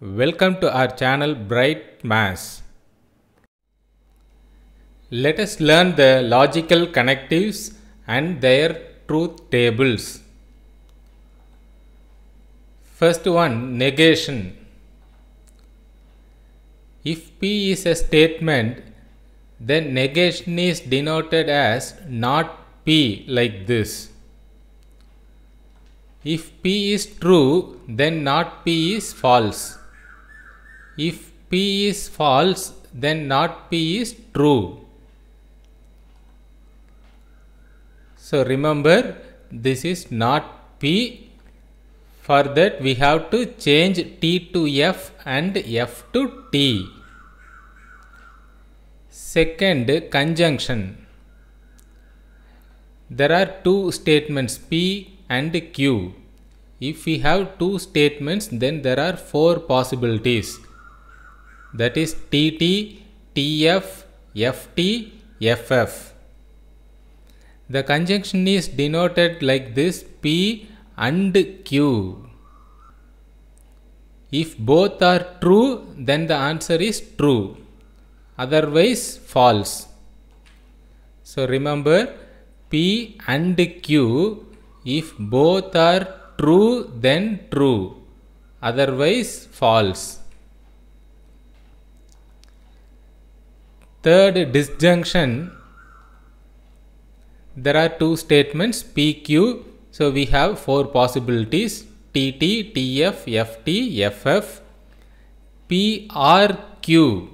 Welcome to our channel Bright Mass. Let us learn the logical connectives and their truth tables. First one negation. If P is a statement, then negation is denoted as not P like this. If P is true, then not P is false. If P is false, then not P is true. So remember this is not P. For that we have to change T to F and F to T. Second conjunction. There are two statements P and Q. If we have two statements then there are four possibilities that is TT, TF, FT, FF. The conjunction is denoted like this P and Q. If both are true, then the answer is true. Otherwise, false. So remember P and Q. If both are true, then true. Otherwise, false. Third disjunction, there are two statements PQ. So we have four possibilities TT, TF, FT, FF, PRQ.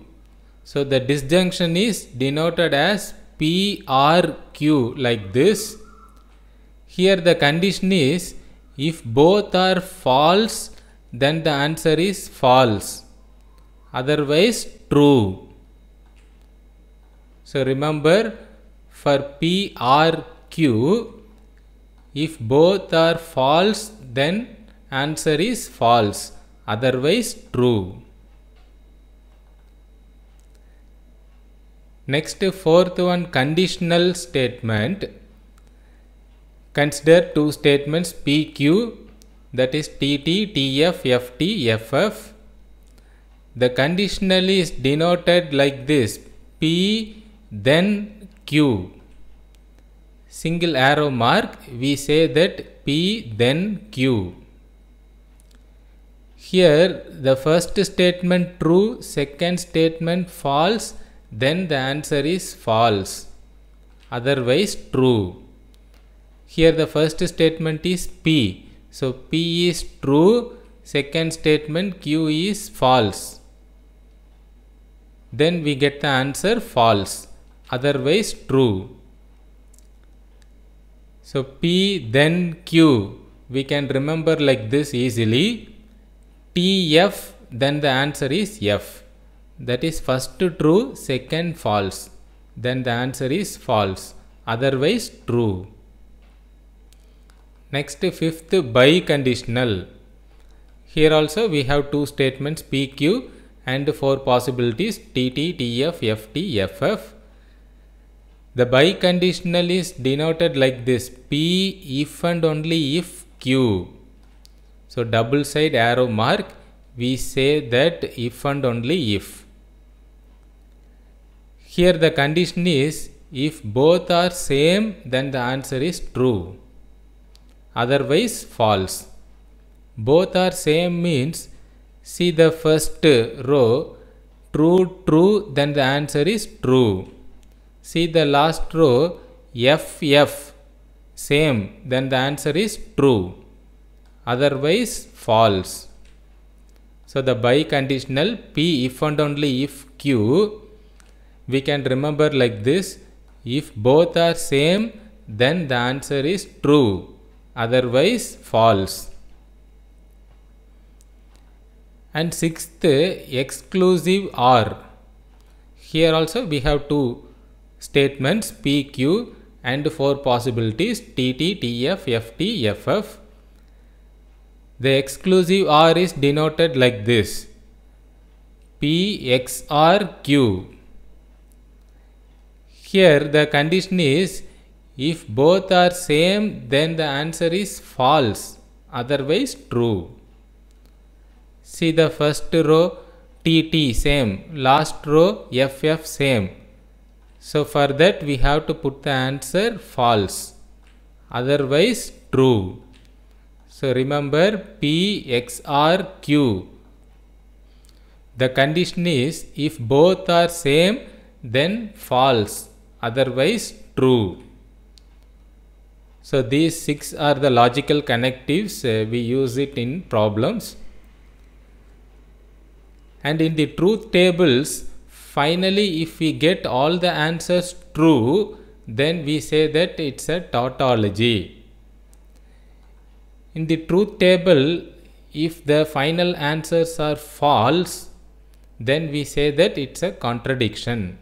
So the disjunction is denoted as PRQ like this. Here the condition is if both are false then the answer is false otherwise true. So remember for P, R, Q, if both are false then answer is false otherwise true. Next fourth one conditional statement. Consider two statements PQ that is TT, TF, FT, FF. The conditional is denoted like this P then Q single arrow mark we say that P then Q here the first statement true second statement false then the answer is false otherwise true here the first statement is P so P is true second statement Q is false then we get the answer false otherwise true. So P then Q we can remember like this easily TF then the answer is F that is first true second false then the answer is false otherwise true. Next fifth biconditional here also we have two statements PQ and four possibilities TT, TF, FT, FF the biconditional is denoted like this P if and only if Q. So double side arrow mark we say that if and only if. Here the condition is if both are same then the answer is true. Otherwise false. Both are same means see the first row true true then the answer is true. See the last row FF same then the answer is true otherwise false. So the biconditional P if and only if Q we can remember like this if both are same then the answer is true otherwise false. And sixth exclusive R here also we have two statements PQ and four possibilities TT, TF, FT, FF. The exclusive R is denoted like this PXRQ. Here the condition is if both are same then the answer is false otherwise true. See the first row TT same last row FF same so for that we have to put the answer false otherwise true. So remember P, X, R, Q. The condition is if both are same then false otherwise true. So these six are the logical connectives uh, we use it in problems. And in the truth tables Finally, if we get all the answers true, then we say that it's a tautology. In the truth table, if the final answers are false, then we say that it's a contradiction.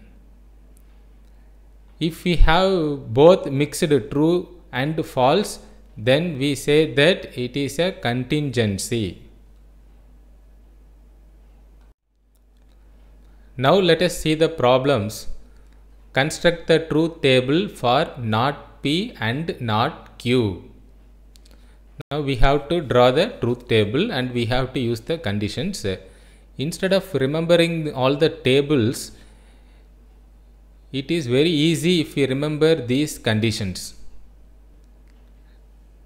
If we have both mixed true and false, then we say that it is a contingency. Now let us see the problems. Construct the truth table for not P and not Q. Now we have to draw the truth table and we have to use the conditions. Instead of remembering all the tables, it is very easy if we remember these conditions.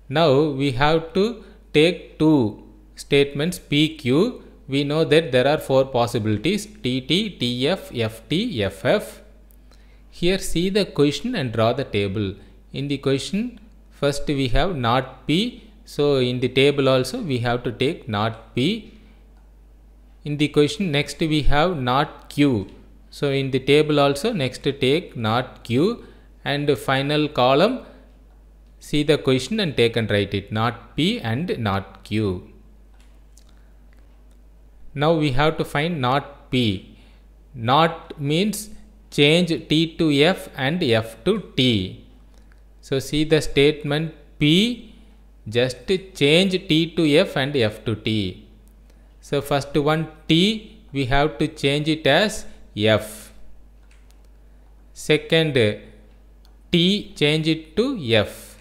Now we have to take two statements PQ we know that there are four possibilities TT, TF, FT, FF. Here see the question and draw the table. In the question first we have not P. So in the table also we have to take not P. In the question next we have not Q. So in the table also next take not Q and final column see the question and take and write it not P and not Q. Now we have to find not P. Not means change T to F and F to T. So see the statement P just change T to F and F to T. So first one T we have to change it as F. Second T change it to F.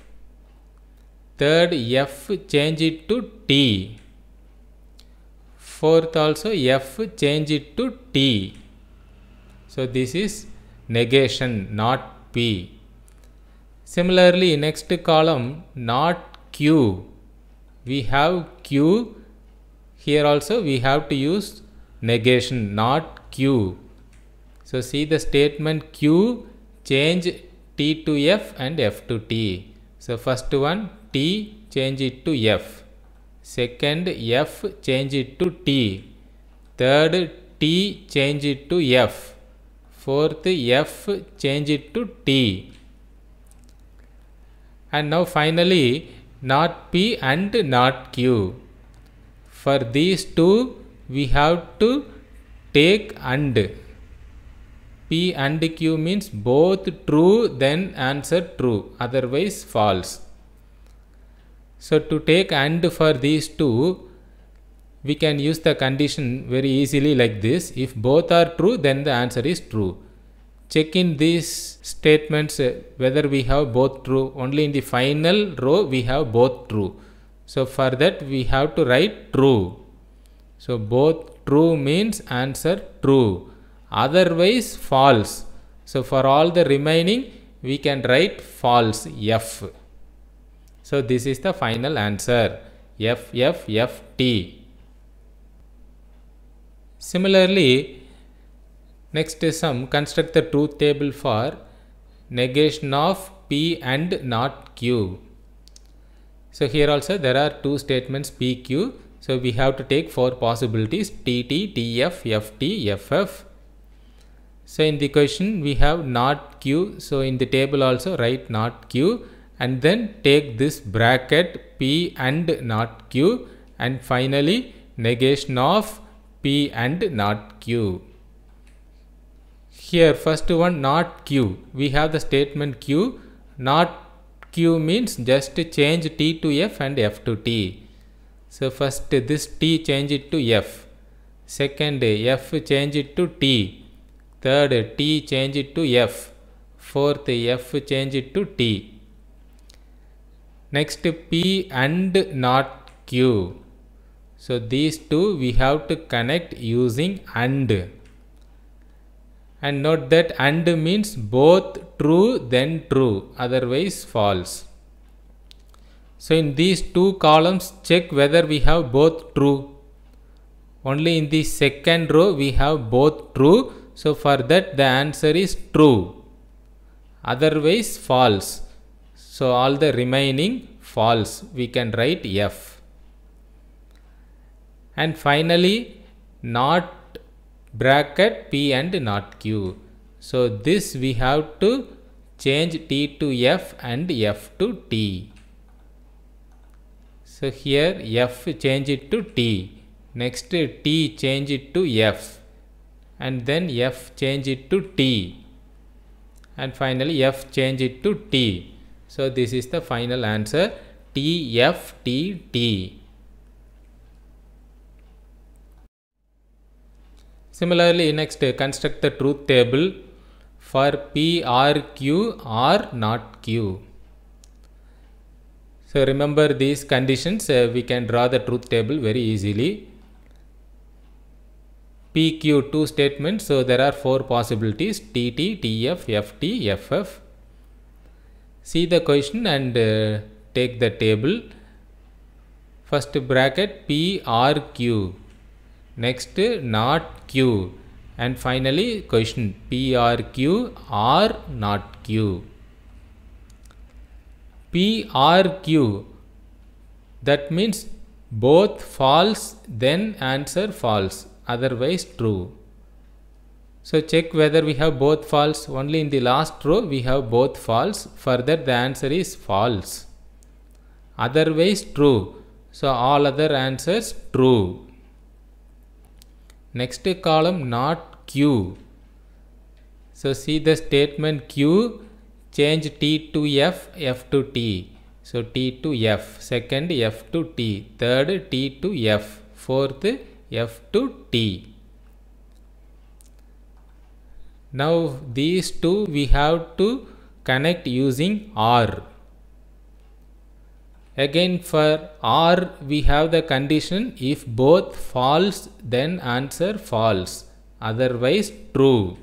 Third F change it to T fourth also f change it to t so this is negation not p similarly next column not q we have q here also we have to use negation not q so see the statement q change t to f and f to t so first one t change it to f second f change it to t third t change it to f fourth f change it to t and now finally not p and not q for these two we have to take and p and q means both true then answer true otherwise false so to take and for these two, we can use the condition very easily like this. If both are true, then the answer is true. Check in these statements uh, whether we have both true. Only in the final row we have both true. So for that we have to write true. So both true means answer true. Otherwise false. So for all the remaining we can write false F. So this is the final answer FFFT. Similarly, next is some construct the truth table for negation of P and not Q. So here also there are two statements PQ. So we have to take four possibilities TT, TF, FT, FF. So in the question we have not Q. So in the table also write not Q and then take this bracket P and not Q and finally negation of P and not Q. Here first one not Q. We have the statement Q. Not Q means just change T to F and F to T. So first this T change it to F. Second F change it to T. Third T change it to F. Fourth F change it to T next p and not q so these two we have to connect using and and note that and means both true then true otherwise false so in these two columns check whether we have both true only in the second row we have both true so for that the answer is true otherwise false so all the remaining false we can write F. And finally not bracket P and not Q. So this we have to change T to F and F to T. So here F change it to T. Next T change it to F. And then F change it to T. And finally F change it to T. So this is the final answer TFTT. Similarly, next construct the truth table for P, R, Q, R, not Q. So remember these conditions, uh, we can draw the truth table very easily. PQ two statements, so there are four possibilities TT, TF, FT, FF see the question and uh, take the table first bracket p r q next not q and finally question p r q r not q p r q that means both false then answer false otherwise true so check whether we have both false. Only in the last row we have both false. Further the answer is false. Otherwise true. So all other answers true. Next column not Q. So see the statement Q change T to F, F to T. So T to F, second F to T, third T to F, fourth F to T. Now these two we have to connect using OR. Again for OR we have the condition if both false then answer false otherwise true.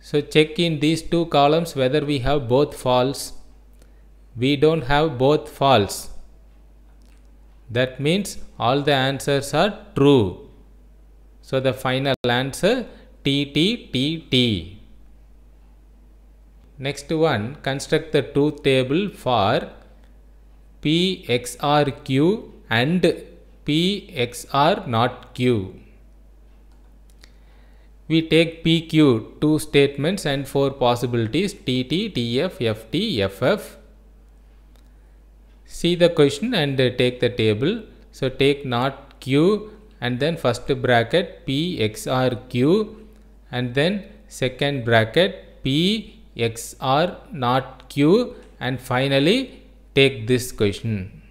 So check in these two columns whether we have both false. We don't have both false. That means all the answers are true. So the final answer T, T, T, T. Next one, construct the truth table for P, X, R, Q and P, X, R, not Q. We take PQ, two statements and four possibilities T T T F F T F F. FF. See the question and take the table. So take not Q and then first bracket P, X, R, Q and then second bracket P X R not Q and finally take this question.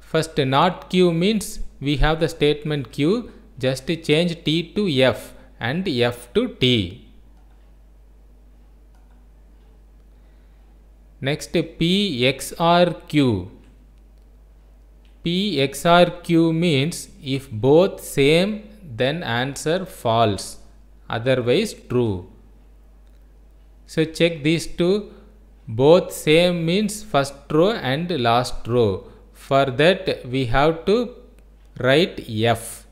First not Q means we have the statement Q just change T to F and F to T. Next P X R Q. P X R Q means if both same then answer false otherwise true. So check these two both same means first row and last row. For that we have to write F.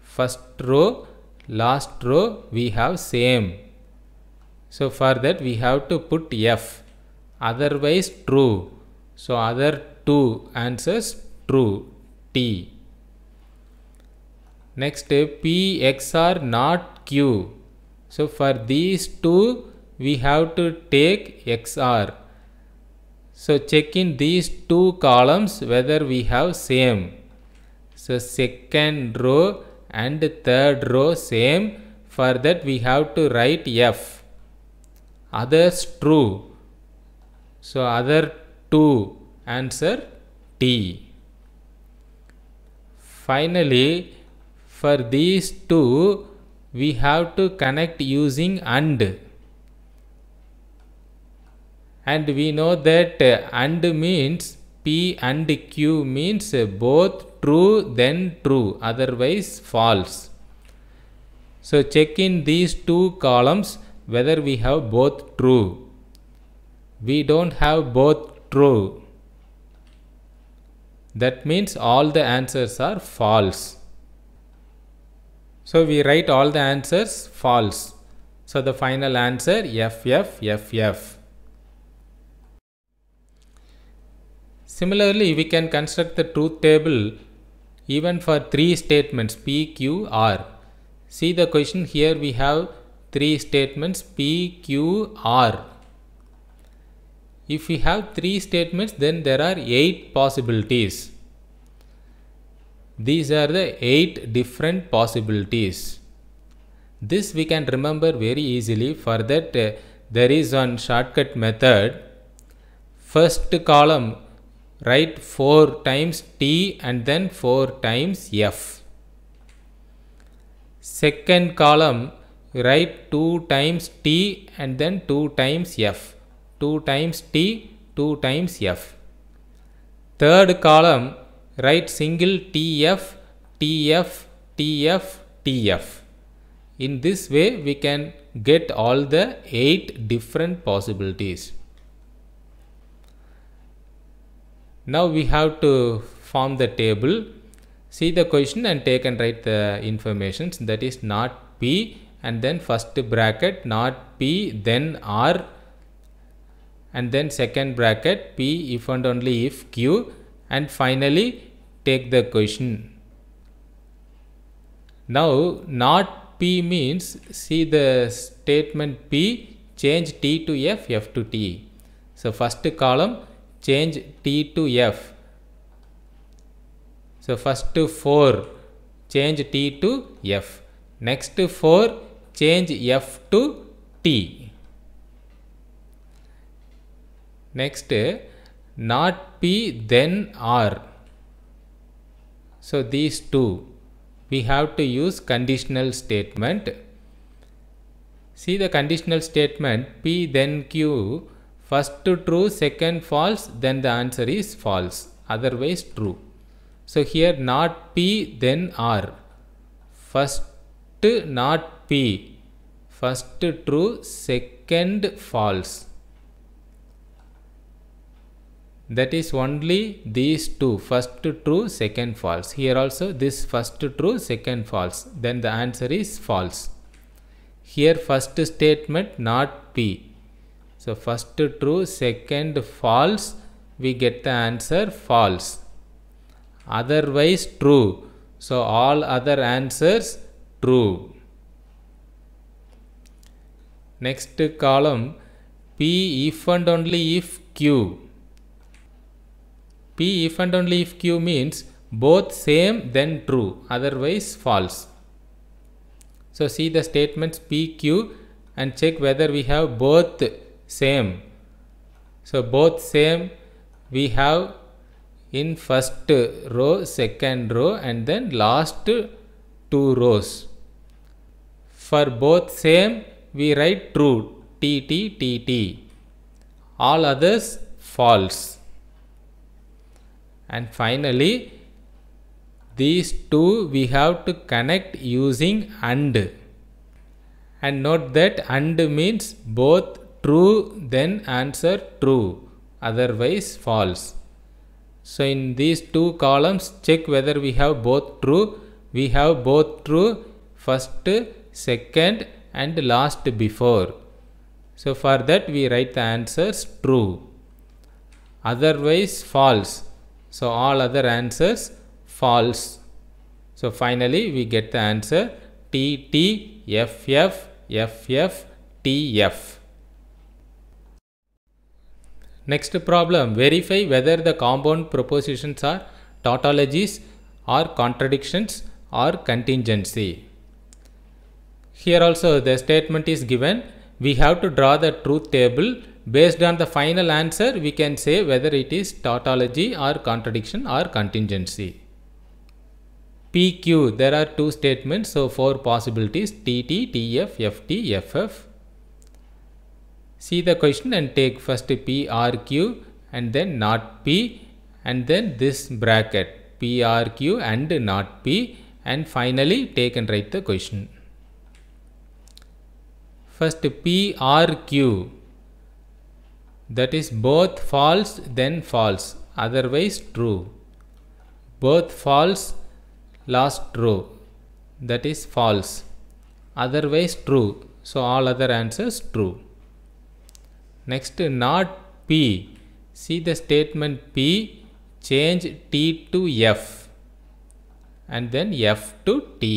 First row, last row we have same. So for that we have to put F. Otherwise true. So other two answers true T. Next, PXR not Q. So, for these two, we have to take XR. So, check in these two columns whether we have same. So, second row and third row same. For that, we have to write F. Others true. So, other two answer T. Finally, for these two we have to connect using AND and we know that uh, AND means P and Q means both true then true otherwise false. So check in these two columns whether we have both true. We don't have both true. That means all the answers are false. So we write all the answers false. So the final answer FFFF. Similarly, we can construct the truth table even for three statements P, Q, R. See the question here we have three statements P, Q, R. If we have three statements then there are eight possibilities. These are the 8 different possibilities. This we can remember very easily for that uh, there is one shortcut method. First column write 4 times T and then 4 times F. Second column write 2 times T and then 2 times F. 2 times T, 2 times F. Third column write single TF, TF, TF, TF. In this way, we can get all the 8 different possibilities. Now we have to form the table, see the question and take and write the informations that is not P and then first bracket not P then R and then second bracket P if and only if Q and finally take the question. Now not P means see the statement P change T to F, F to T. So first column change T to F. So first 4 change T to F. Next 4 change F to T. Next not P then R. So these two we have to use conditional statement. See the conditional statement P then Q first true second false then the answer is false otherwise true. So here not P then R first not P first true second false that is only these two first true second false here also this first true second false then the answer is false here first statement not p so first true second false we get the answer false otherwise true so all other answers true next column p if and only if q P if and only if Q means both same then true otherwise false. So see the statements P, Q and check whether we have both same. So both same we have in first row, second row and then last two rows. For both same we write true TT TT. All others false and finally these two we have to connect using AND and note that AND means both true then answer true otherwise false. So in these two columns check whether we have both true. We have both true first, second and last before. So for that we write the answers true otherwise false. So all other answers false. So finally we get the answer T T F F F F T F. Next problem verify whether the compound propositions are tautologies or contradictions or contingency. Here also the statement is given we have to draw the truth table Based on the final answer, we can say whether it is tautology or contradiction or contingency. PQ, there are two statements, so four possibilities TT, TF, FT, FF. See the question and take first PRQ and then not P and then this bracket PRQ and not P and finally take and write the question. First PRQ that is both false then false otherwise true both false last true that is false otherwise true so all other answers true next not p see the statement p change t to f and then f to t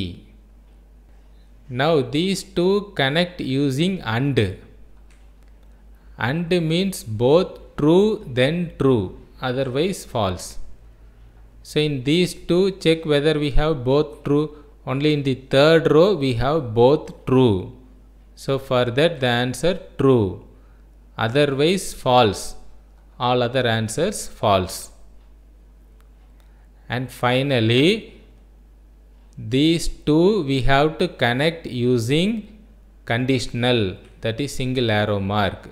now these two connect using and and means both true then true otherwise false. So in these two check whether we have both true only in the third row we have both true. So for that the answer true otherwise false all other answers false. And finally these two we have to connect using conditional that is single arrow mark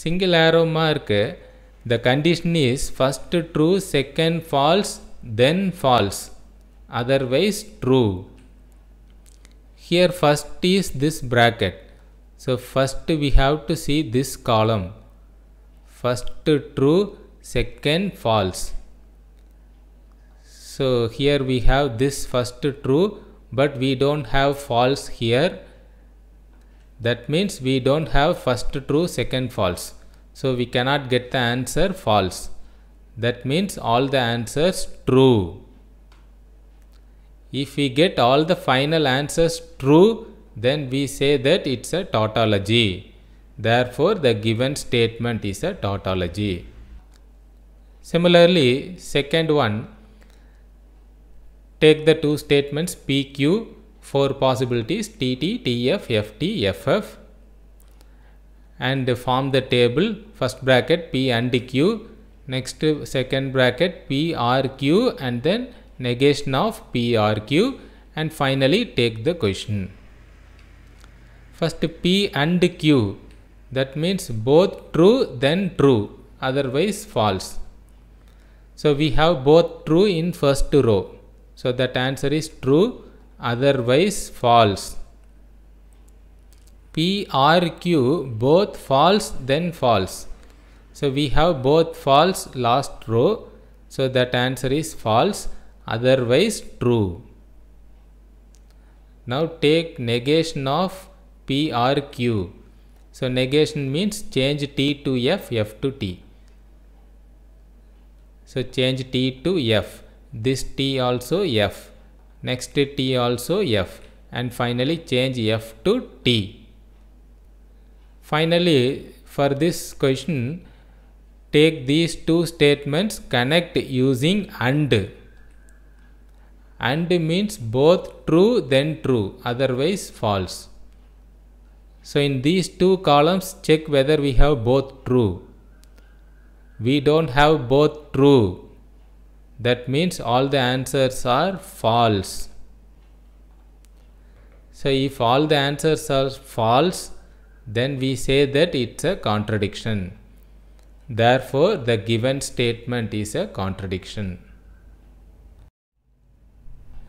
single arrow mark the condition is first true second false then false otherwise true here first is this bracket so first we have to see this column first true second false so here we have this first true but we don't have false here that means we don't have first true second false so we cannot get the answer false that means all the answers true if we get all the final answers true then we say that it's a tautology therefore the given statement is a tautology similarly second one take the two statements pq four possibilities TT, TF, FT, FF and form the table first bracket P and Q next second bracket PRQ and then negation of PRQ and finally take the question. First P and Q that means both true then true otherwise false. So we have both true in first row. So that answer is true otherwise false. PRQ both false then false. So we have both false last row. So that answer is false otherwise true. Now take negation of PRQ. So negation means change T to F, F to T. So change T to F. This T also F next T also F and finally change F to T. Finally for this question take these two statements connect using AND. AND means both true then true otherwise false. So in these two columns check whether we have both true. We don't have both true that means all the answers are false so if all the answers are false then we say that it's a contradiction therefore the given statement is a contradiction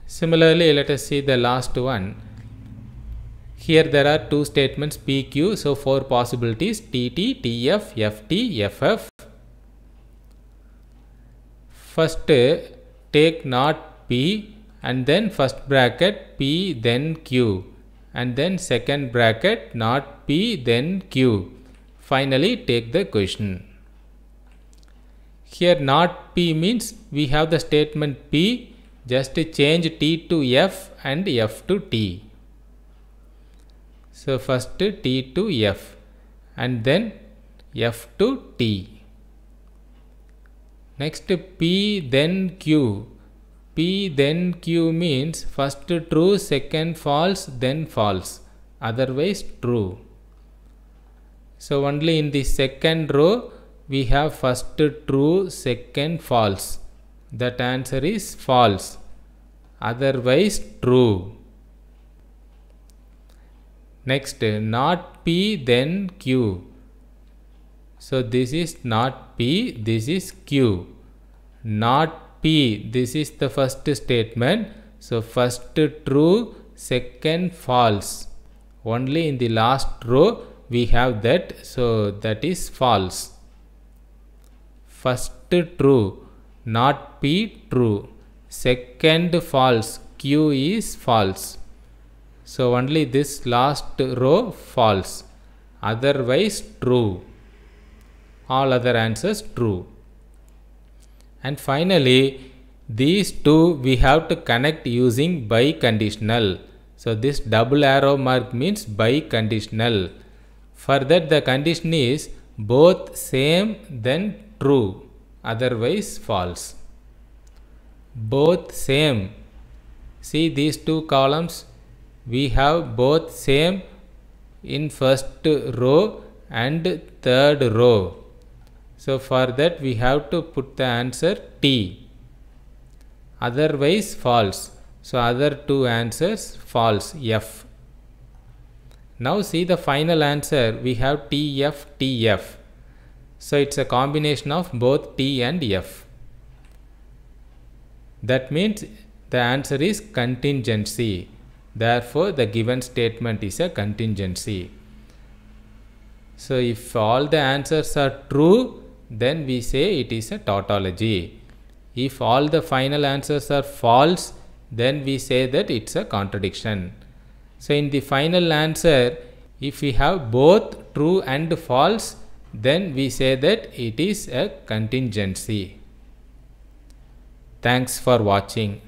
similarly let us see the last one here there are two statements pq so four possibilities tt tf ft ff first take not P and then first bracket P then Q and then second bracket not P then Q. Finally take the question. Here not P means we have the statement P just change T to F and F to T. So first T to F and then F to T. Next P then Q. P then Q means first true, second false, then false. Otherwise true. So only in the second row we have first true, second false. That answer is false. Otherwise true. Next not P then Q. So this is not P, this is Q. Not P, this is the first statement. So first true, second false. Only in the last row we have that, so that is false. First true, not P true. Second false, Q is false. So only this last row false, otherwise true all other answers true. And finally, these two we have to connect using biconditional. conditional. So this double arrow mark means biconditional. conditional. For that the condition is both same then true otherwise false. Both same. See these two columns we have both same in first row and third row so for that we have to put the answer T. Otherwise false. So other two answers false F. Now see the final answer we have TF TF. So it's a combination of both T and F. That means the answer is contingency. Therefore, the given statement is a contingency. So, if all the answers are true, then we say it is a tautology. If all the final answers are false, then we say that it's a contradiction. So in the final answer, if we have both true and false, then we say that it is a contingency. Thanks for watching.